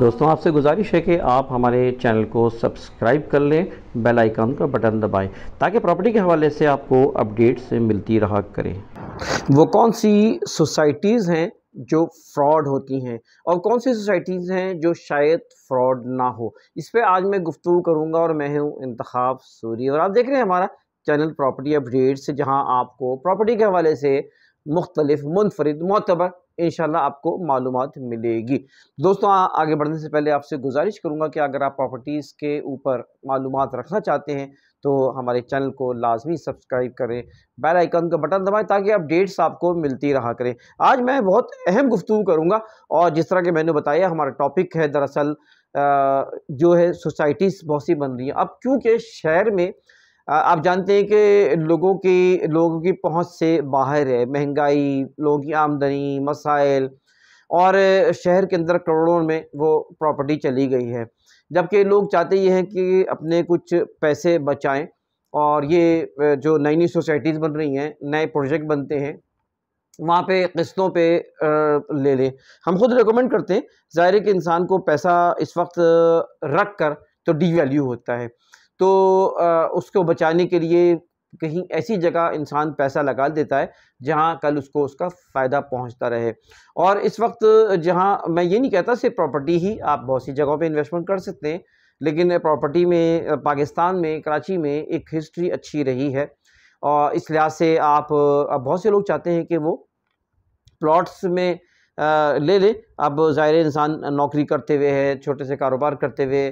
दोस्तों आपसे गुजारिश है कि आप हमारे चैनल को सब्सक्राइब कर लें बेल आइकन का बटन दबाएं ताकि प्रॉपर्टी के हवाले से आपको अपडेट्स मिलती रहा करें वो कौन सी सोसाइटीज़ हैं जो फ्रॉड होती हैं और कौन सी सोसाइटीज़ हैं जो शायद फ्रॉड ना हो इस पर आज मैं गुफ्तु करूँगा और मैं हूँ इंतखाब सूरी और आप देख रहे हैं हमारा चैनल प्रॉपर्टी अपडेट्स जहाँ आपको प्रॉपर्टी के हवाले से मुख्तलिफ मुनफरद मोतबर इन आपको मालूम मिलेगी दोस्तों आ, आगे बढ़ने से पहले आपसे गुजारिश करूँगा कि अगर आप प्रॉपर्टीज़ के ऊपर मालूम रखना चाहते हैं तो हमारे चैनल को लाजमी सब्सक्राइब करें बेल आइकन का बटन दबाएं ताकि अपडेट्स आपको मिलती रहा करें आज मैं बहुत अहम गुफ्तु करूँगा और जिस तरह के मैंने बताया हमारा टॉपिक है दरअसल जो है सोसाइटीज़ बहुत सी बन रही हैं अब क्योंकि शहर में आप जानते हैं कि लोगों की लोगों की पहुंच से बाहर है महंगाई लोगों की आमदनी मसाइल और शहर के अंदर करोड़ों में वो प्रॉपर्टी चली गई है जबकि लोग चाहते ये हैं कि अपने कुछ पैसे बचाएं और ये जो नई नई सोसाइटीज़ बन रही हैं नए प्रोजेक्ट बनते हैं वहाँ पे किस्तों पे ले लें हम खुद रिकमेंड करते हैं ज़ाहिर कि इंसान को पैसा इस वक्त रख कर तो डी वैल्यू होता है तो आ, उसको बचाने के लिए कहीं ऐसी जगह इंसान पैसा लगा देता है जहां कल उसको उसका फ़ायदा पहुंचता रहे और इस वक्त जहां मैं ये नहीं कहता सिर्फ प्रॉपर्टी ही आप बहुत सी जगहों पे इन्वेस्टमेंट कर सकते हैं लेकिन प्रॉपर्टी में पाकिस्तान में कराची में एक हिस्ट्री अच्छी रही है और इस लिहाज से आप बहुत से लोग चाहते हैं कि वो प्लॉट्स में ले लें अब ज़ाहिर इंसान नौकरी करते हुए है छोटे से कारोबार करते हुए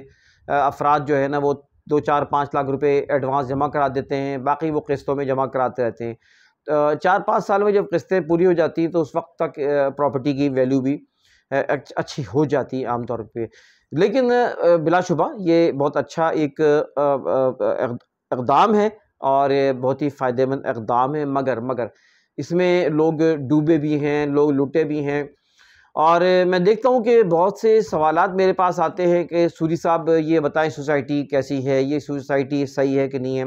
अफराद जो है ना वो दो चार पाँच लाख रुपए एडवांस जमा करा देते हैं बाकी वो किस्तों में जमा कराते रहते हैं तो चार पाँच साल में जब किस्तें पूरी हो जाती हैं तो उस वक्त तक प्रॉपर्टी की वैल्यू भी अच्छी हो जाती है आमतौर पर लेकिन बिलाशुबा ये बहुत अच्छा एक इकदाम है और बहुत ही फ़ायदेमंद इकदाम है मगर मगर इसमें लोग डूबे भी हैं लोग लुटे भी हैं और मैं देखता हूँ कि बहुत से सवाल मेरे पास आते हैं कि सूरी साहब ये बताएं सोसाइटी कैसी है ये सोसाइटी सही है कि नहीं है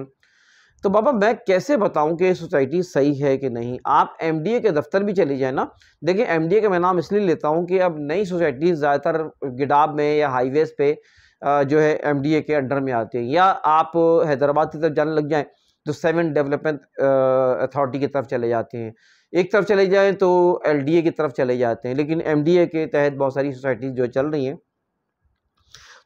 तो बाबा मैं कैसे बताऊं कि सोसाइटी सही है कि नहीं आप एम के दफ्तर भी चले जाए ना देखिए एम का मैं नाम इसलिए लेता हूँ कि अब नई सोसाइटी ज़्यादातर गिडाब में या हाईवेज़ पे जो है एम के अंडर में आती है या आप हैदराबाद की तरफ जाने लग जाएं तो सेवन डेवलपमेंट अथॉरिटी की तरफ चले जाते हैं एक तरफ चले जाएँ तो एल की तरफ चले जाते हैं लेकिन एम के तहत बहुत सारी सोसाइटीज़ जो चल रही हैं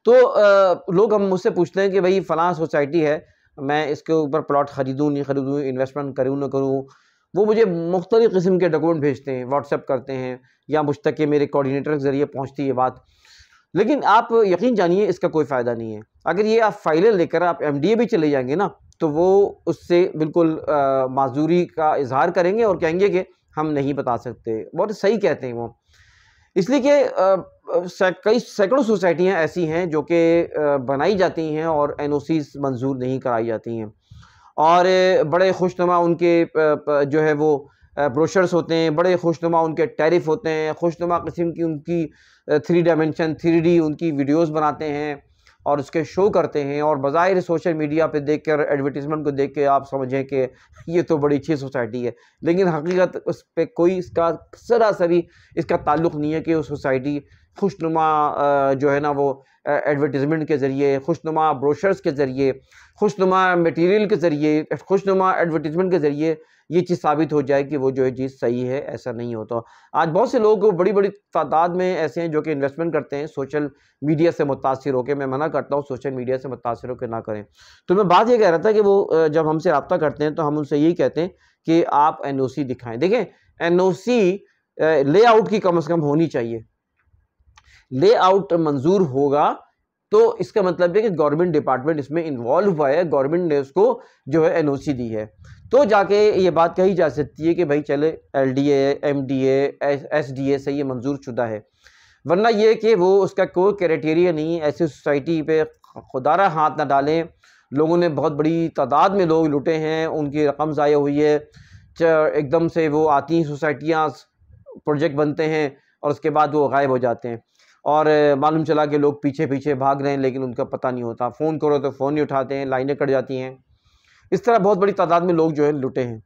तो आ, लोग हम मुझसे पूछते हैं कि भाई फ़लाँ सोसाइटी है मैं इसके ऊपर प्लॉट ख़रीदूँ नहीं ख़रीदूँ इन्वेस्टमेंट करूँ ना करूँ वो मुझे मुख्तलि किस्म के डॉक्यूमेंट भेजते हैं व्हाट्सएप करते हैं या मुझ तक के मेरे कोऑर्डिनेटर के ज़रिए पहुँचती है बात लेकिन आप यकीन जानिए इसका कोई फ़ायदा नहीं है अगर ये आप फाइलें लेकर आप एम भी चले जाएंगे ना तो वो उससे बिल्कुल माजूरी का इजहार करेंगे और कहेंगे कि हम नहीं बता सकते बहुत सही कहते हैं वो इसलिए कि कई सैकड़ों सोसाइटियाँ ऐसी हैं जो कि बनाई जाती हैं और एन मंजूर नहीं कराई जाती हैं और बड़े खुशनुमा उनके जो है वो ब्रोशर्स होते हैं बड़े खुशनुमा उनके टैरिफ होते हैं खुशनुमा किस्म की उनकी थ्री डायमेंशन थ्री डी उनकी वीडियोस बनाते हैं और उसके शो करते हैं और बाहिर सोशल मीडिया पे देख कर एडवर्टीज़मेंट को देख के आप समझें कि ये तो बड़ी अच्छी सोसाइटी है लेकिन हकीकत उस पर कोई इसका सरासरी इसका ताल्लुक़ नहीं है कि वो सोसाइटी खुशनुमा जो है ना वो एडवर्टीज़मेंट के ज़रिए खुशनुमा ब्रोशर्स के ज़रिए खुशनुमा मटेरियल के ज़रिए खुशनुमा एडवर्टीज़मेंट के ज़रिए ये चीज़ साबित हो जाए कि वो जो है चीज़ सही है ऐसा नहीं होता आज बहुत से लोग बड़ी बड़ी तादाद में ऐसे हैं जो कि इन्वेस्टमेंट करते हैं सोशल मीडिया से मुतासर होकर मैं मना करता हूँ सोशल मीडिया से मुतासर होकर ना करें तो मैं बात ये कह रहा था कि वो जब हमसे रबता करते हैं तो हम उनसे यही कहते हैं कि आप एन ओ सी देखें एन ओ सी लेआउट की कम अज़ कम होनी चाहिए लेआउट मंजूर होगा तो इसका मतलब है कि गवर्नमेंट डिपार्टमेंट इसमें इन्वॉल्व हुआ है गवर्नमेंट ने उसको जो है एनओसी दी है तो जाके ये बात कही जा सकती है कि भाई चले एल डी एमडीए से ये मंजूर शुदा है वरना ये कि वो उसका कोई क्राइटेरिया नहीं ऐसी सोसाइटी पे खुदारा हाथ ना डालें लोगों ने बहुत बड़ी तादाद में लोग लुटे हैं उनकी रकम ज़ाया हुई है एकदम से वो आती हैं सोसाइटियाँ प्रोजेक्ट बनते हैं और उसके बाद वो गायब हो जाते हैं और मालूम चला कि लोग पीछे पीछे भाग रहे हैं लेकिन उनका पता नहीं होता फ़ोन करो तो फ़ोन नहीं उठाते हैं लाइनें कट जाती हैं इस तरह बहुत बड़ी तादाद में लोग जो है लुटे हैं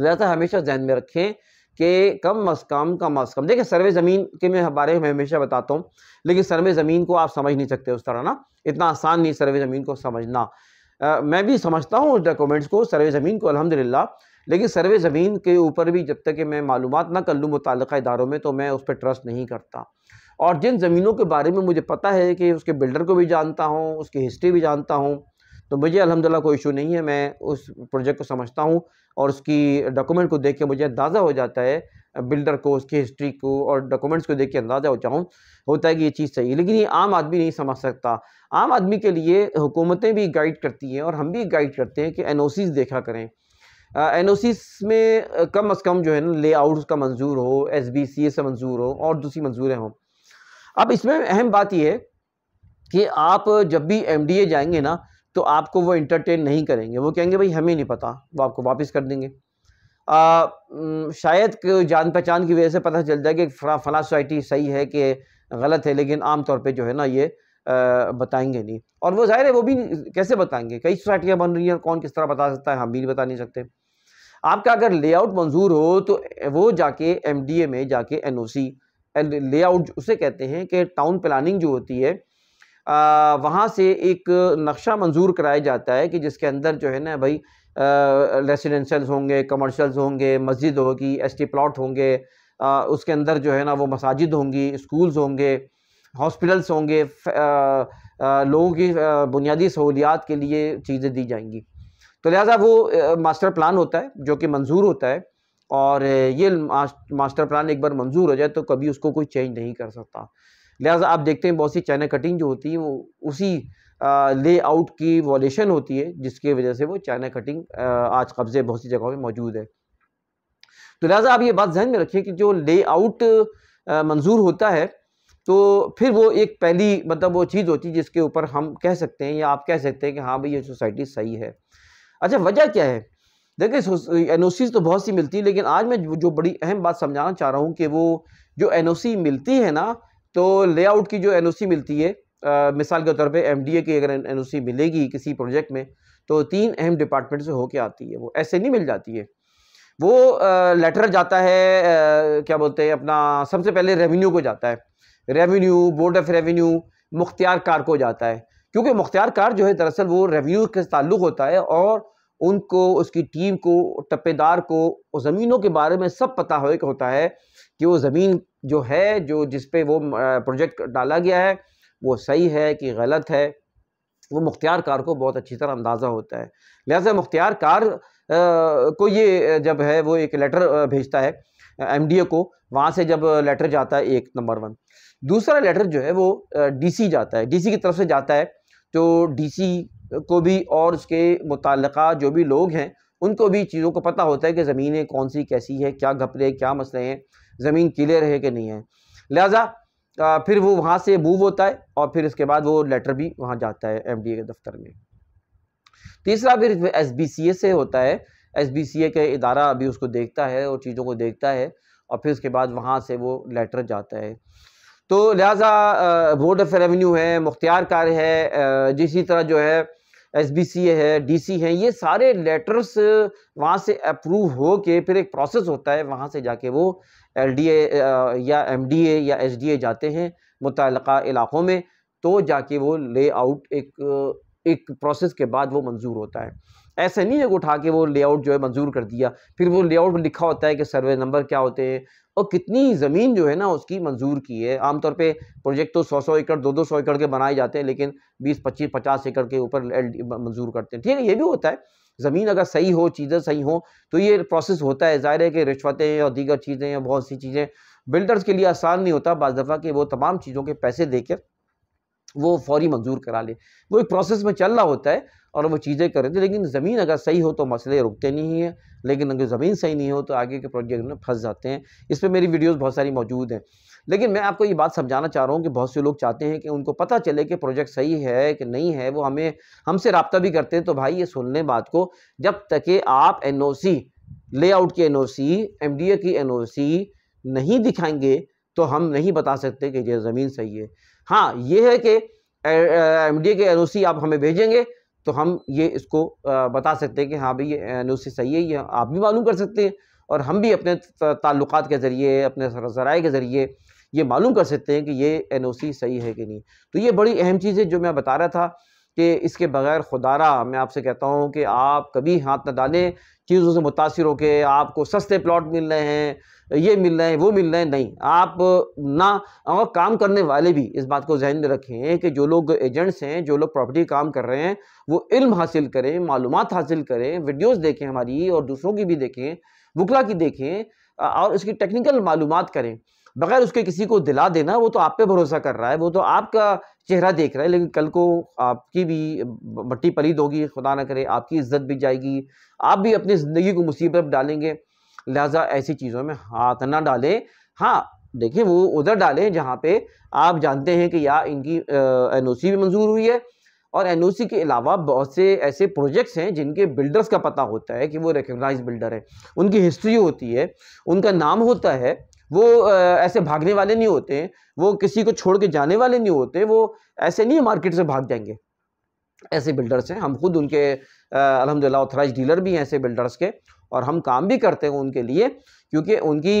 लिहाजा हमेशा जहन में रखें कि कम अज़ कम कम अज़ कम देखिए सर्वे ज़मीन के मैं बारे में हमेशा बताता हूँ लेकिन सर्वे ज़मीन को आप समझ नहीं सकते उस तरह ना इतना आसान नहीं सर्वे ज़मीन को समझना आ, मैं भी समझता हूँ उस डॉक्यूमेंट्स को सर्वे ज़मीन को अलहमदिल्ला लेकिन सर्वे ज़मीन के ऊपर भी जब तक कि मैं मालूम ना कर लूँ मुतल इदारों में तो मैं उस पर ट्रस्ट नहीं करता और जिन ज़मीनों के बारे में मुझे पता है कि उसके बिल्डर को भी जानता हूँ उसकी हिस्ट्री भी जानता हूँ तो मुझे अलहमदिल्ला कोई इशू नहीं है मैं उस प्रोजेक्ट को समझता हूँ और उसकी डॉक्यूमेंट को देख के मुझे अंदाज़ा हो जाता है बिल्डर को उसकी हिस्ट्री को और डॉक्यूमेंट्स को देख के अंदाज़ा हो जाऊँ होता है कि ये चीज़ सही है लेकिन ये आम आदमी नहीं समझ सकता आम आदमी के लिए हुकूमतें भी गाइड करती हैं और हम भी गाइड करते हैं कि एन देखा करें एन ओ में कम अज़ कम जो है ना लेआउट का मंजूर हो एस बी सी से मंजूर हो और दूसरी मंजूरें हों अब इसमें अहम बात यह है कि आप जब भी एम जाएंगे ना तो आपको वो इंटरटेन नहीं करेंगे वो कहेंगे भाई हमें नहीं पता वो आपको वापस कर देंगे आ, शायद जान पहचान की वजह से पता चल जाए कि फला सोसाइटी सही है कि गलत है लेकिन आम तौर पे जो है ना ये आ, बताएंगे नहीं और वो जाहिर है वो भी कैसे बताएंगे कई सोसाइटियाँ बन रही हैं कौन किस तरह बता सकता है हम भी नहीं बता नहीं सकते आपका अगर लेआउट मंजूर हो तो वो जाके एम में जाके एन लेआउट उसे कहते हैं कि टाउन प्लानिंग जो होती है वहाँ से एक नक्शा मंजूर कराया जाता है कि जिसके अंदर जो है ना भाई रेसिडेंशल्स होंगे कमर्शल्स होंगे मस्जिद होगी एस टी प्लाट होंगे आ, उसके अंदर जो है ना वो मसाजिद होंगी स्कूल्स होंगे हॉस्पिटल्स होंगे आ, लोगों की बुनियादी सहूलियात के लिए चीज़ें दी जाएंगी तो लिहाजा वो मास्टर प्लान होता है जो कि मंजूर होता है और ये मास्टर प्लान एक बार मंजूर हो जाए तो कभी उसको कोई चेंज नहीं कर सकता लिहाजा आप देखते हैं बहुत सी चाइना कटिंग जो होती है वो उसी लेआउट की वॉलेशन होती है जिसकी वजह से वो चाइना कटिंग आज कब्ज़े बहुत सी जगहों में मौजूद है तो लिहाजा आप ये बात जहन में रखिए कि जो लेआउट मंजूर होता है तो फिर वो एक पहली मतलब वो चीज़ होती है जिसके ऊपर हम कह सकते हैं या आप कह सकते हैं कि हाँ भाई ये सोसाइटी सही है अच्छा वजह क्या है देखिए एन तो बहुत सी मिलती है लेकिन आज मैं जो बड़ी अहम बात समझाना चाह रहा हूँ कि वो जो एन मिलती है ना तो लेआउट की जो एन मिलती है आ, मिसाल के तौर पे एमडीए की अगर एन मिलेगी किसी प्रोजेक्ट में तो तीन अहम डिपार्टमेंट से होके आती है वो ऐसे नहीं मिल जाती है वो लेटर जाता है आ, क्या बोलते हैं अपना सबसे पहले रेवेन्यू को जाता है रेवेन्यू बोर्ड ऑफ रेवेन्यू मुख्तियार कार को जाता है क्योंकि मुख्तियार कार जो है दरअसल वो रेवेन्यू के ताल्लुक होता है और उनको उसकी टीम को टप्पेदार को ज़मीनों के बारे में सब पता हो होता है कि वो ज़मीन जो है जो जिस पे वो प्रोजेक्ट डाला गया है वो सही है कि गलत है वो मुख्तियार कार को बहुत अच्छी तरह अंदाज़ा होता है लिहाजा मुख्तियार कार को ये जब है वो एक लेटर भेजता है एम को वहाँ से जब लेटर जाता है एक नंबर वन दूसरा लेटर जो है वो डीसी जाता है डीसी की तरफ से जाता है तो डीसी को भी और उसके मुतल जो भी लोग हैं उनको भी चीज़ों को पता होता है कि ज़मीनें कौन सी कैसी है क्या घपले क्या मसले हैं ज़मीन क्लियर है कि नहीं है लिहाजा फिर वो वहाँ से मूव होता है और फिर इसके बाद वो लेटर भी वहाँ जाता है एम के दफ्तर में तीसरा फिर एस बी सी ए से होता है एस बी सी ए का इदारा अभी उसको देखता है और चीज़ों को देखता है और फिर उसके बाद वहाँ से वो लेटर जाता है तो लिहाजा बोर्ड ऑफ रेवेन्यू है मुख्तियार कार है जिसी तरह जो है एस बी सी है डी सी है ये सारे लेटर्स वहाँ से अप्रूव हो के फिर एक प्रोसेस होता है वहाँ से जाके वो एल डी ए या एम डी ए या एच डी ए जाते हैं मुतल इलाक़ों में तो जाके वो ले आउट एक एक प्रोसेस के बाद वो मंजूर होता है ऐसे नहीं जगह उठा के वो लेआउट जो है मंजूर कर दिया फिर वो लेआउट में लिखा होता है कि सर्वे नंबर क्या होते हैं और कितनी ज़मीन जो है ना उसकी मंजूर की है आमतौर पे प्रोजेक्ट तो सौ सौ एकड़ दो दो सौ एकड़ के बनाए जाते हैं लेकिन बीस पच्चीस पचास एकड़ के ऊपर मंजूर करते हैं ठीक है ये भी होता है ज़मीन अगर सही हो चीज़ें सही हो तो ये प्रोसेस होता है ज़ाहिर है कि रिश्वतें और दीगर चीज़ें या बहुत सी चीज़ें बिल्डर्स के लिए आसान नहीं होता बज दफ़ा कि वो तमाम चीज़ों के पैसे देकर वो फौरी मंजूर करा ले वो एक प्रोसेस में चल रहा होता है और वो चीज़ें कर रहे थे लेकिन ज़मीन अगर सही हो तो मसले रुकते नहीं हैं लेकिन अगर ज़मीन सही नहीं हो तो आगे के प्रोजेक्ट में फंस जाते हैं इस पर मेरी वीडियोज़ बहुत सारी मौजूद हैं लेकिन मैं आपको ये बात समझाना चाह रहा हूँ कि बहुत से लोग चाहते हैं कि उनको पता चले कि प्रोजेक्ट सही है कि नहीं है वो हमें हमसे रबता भी करते हैं तो भाई ये सुन लें बात को जब तक आप एन ओ सी लेआउट की N O C M D A की एन ओ सी नहीं दिखाएंगे तो हम नहीं बता सकते कि ये ज़मीन सही है हाँ ये है कि एम के एन आप हमें भेजेंगे तो हम ये इसको बता सकते हैं कि हाँ भाई ये एन सही है ये आप भी मालूम कर सकते हैं और हम भी अपने ताल्लुक़ के ज़रिए अपने ज़राए के ज़रिए ये मालूम कर सकते हैं कि ये एन सही है कि नहीं तो ये बड़ी अहम चीज़ है जो मैं बता रहा था कि इसके बगैर खुदारा मैं आपसे कहता हूँ कि आप कभी हाथ न डालें चीज़ों से मुतासर होकर आपको सस्ते प्लाट मिल रहे हैं ये मिल रहे हैं वो मिल रहे हैं नहीं आप ना और काम करने वाले भी इस बात को जहन में रखें कि जो लोग एजेंट्स हैं जो लोग प्रॉपर्टी काम कर रहे हैं वो इल्म हासिल करें मालूम हासिल करें वीडियोज़ देखें हमारी और दूसरों की भी देखें बुकला की देखें और उसकी टेक्निकल मालूम करें बगैर उसके किसी को दिला देना वो तो आप पे भरोसा कर रहा है वो तो आपका चेहरा देख रहा है लेकिन कल को आपकी भी मट्टी पलीद होगी खुदा ना करे आपकी इज्जत भी जाएगी आप भी अपनी ज़िंदगी को मुसीबत डालेंगे लिहाजा ऐसी चीज़ों में हाथ ना डालें हाँ देखिए वो उधर डालें जहाँ पे आप जानते हैं कि या इनकी एन भी मंजूर हुई है और एन के अलावा बहुत से ऐसे प्रोजेक्ट्स हैं जिनके बिल्डर्स का पता होता है कि वो रिकगनाइज बिल्डर है उनकी हिस्ट्री होती है उनका नाम होता है वो ऐसे भागने वाले नहीं होते वो किसी को छोड़ के जाने वाले नहीं होते वो ऐसे नहीं मार्केट से भाग जाएंगे ऐसे बिल्डर्स हैं हम खुद उनके अलहमदिल्ला ऑथराइज डीलर भी हैं ऐसे बिल्डर्स के और हम काम भी करते हैं उनके लिए क्योंकि उनकी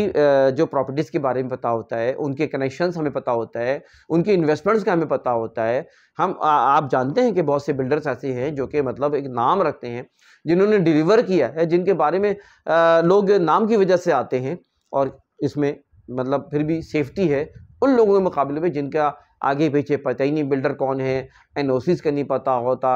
जो प्रॉपर्टीज़ के बारे में पता होता है उनके कनेक्शंस हमें पता होता है उनके इन्वेस्टमेंट्स का हमें पता होता है हम आ, आप जानते हैं कि बहुत से बिल्डर्स ऐसे हैं जो कि मतलब एक नाम रखते हैं जिन्होंने डिलीवर किया है जिनके बारे में आ, लोग नाम की वजह से आते हैं और इसमें मतलब फिर भी सेफ्टी है उन लोगों के मुकाबले में जिनका आगे पीछे पता ही नहीं बिल्डर कौन है एन का नहीं पता होता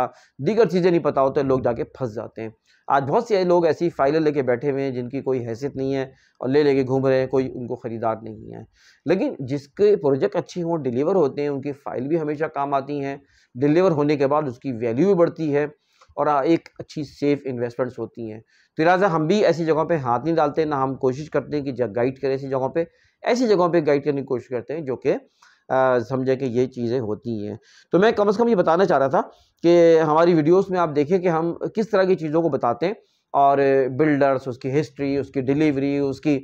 दीगर चीज़ें नहीं पता होता लोग जाके फंस जाते हैं आज बहुत से लोग ऐसी फाइलें लेके बैठे हुए हैं जिनकी कोई हैसियत नहीं है और ले लेके घूम रहे हैं कोई उनको ख़रीदार नहीं है लेकिन जिसके प्रोजेक्ट अच्छे हों डिलीवर होते हैं उनकी फ़ाइल भी हमेशा काम आती हैं डिलीवर होने के बाद उसकी वैल्यू भी बढ़ती है और एक अच्छी सेफ़ इन्वेस्टमेंट्स होती हैं तो लिहाजा हम भी ऐसी जगहों पे हाथ नहीं डालते ना हम कोशिश करते हैं कि गाइड करें ऐसी जगहों पे ऐसी जगहों पे गाइड करने की कोशिश करते हैं जो कि समझे कि ये चीज़ें होती हैं तो मैं कम से कम ये बताना चाह रहा था कि हमारी वीडियोस में आप देखें कि हम किस तरह की चीज़ों को बताते हैं और बिल्डर्स उसकी हिस्ट्री उसकी डिलीवरी उसकी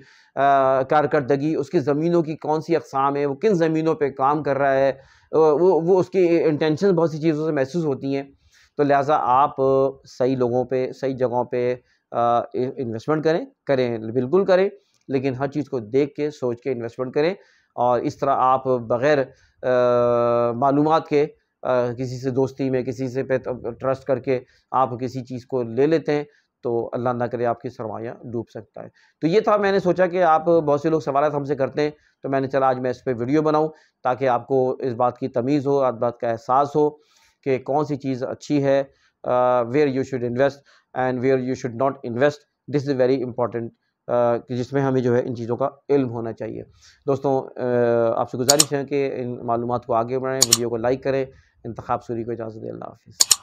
कारकरी उसकी ज़मीनों की कौन सी अकसाम है वो किन ज़मीनों पर काम कर रहा है वो वो उसकी इंटेंशन बहुत सी चीज़ों से महसूस होती हैं तो लिहाजा आप सही लोगों पर सही जगहों पर इन्वेस्टमेंट करें करें बिल्कुल करें लेकिन हर चीज़ को देख के सोच के इन्वेस्टमेंट करें और इस तरह आप बग़ैर मालूम के आ, किसी से दोस्ती में किसी से पे ट्रस्ट तो, करके आप किसी चीज़ को ले लेते हैं तो अल्लाह ना करे आपकी सरमाया डूब सकता है तो ये था मैंने सोचा कि आप बहुत से लोग सवाल हमसे करते हैं तो मैंने चला आज मैं इस पर वीडियो बनाऊँ ताकि आपको इस बात की तमीज़ हो इस बात का एहसास हो कि कौन सी चीज़ अच्छी है where you should invest and where you should not invest this is very important कि जिसमें हमें जो है इन चीज़ों का इल्म होना चाहिए दोस्तों आपसे गुजारिश है कि इन मालूम को आगे बढ़ाएँ वीडियो को लाइक करें इंतखब सूरी को इजाज़त अल्लाह हाफिज़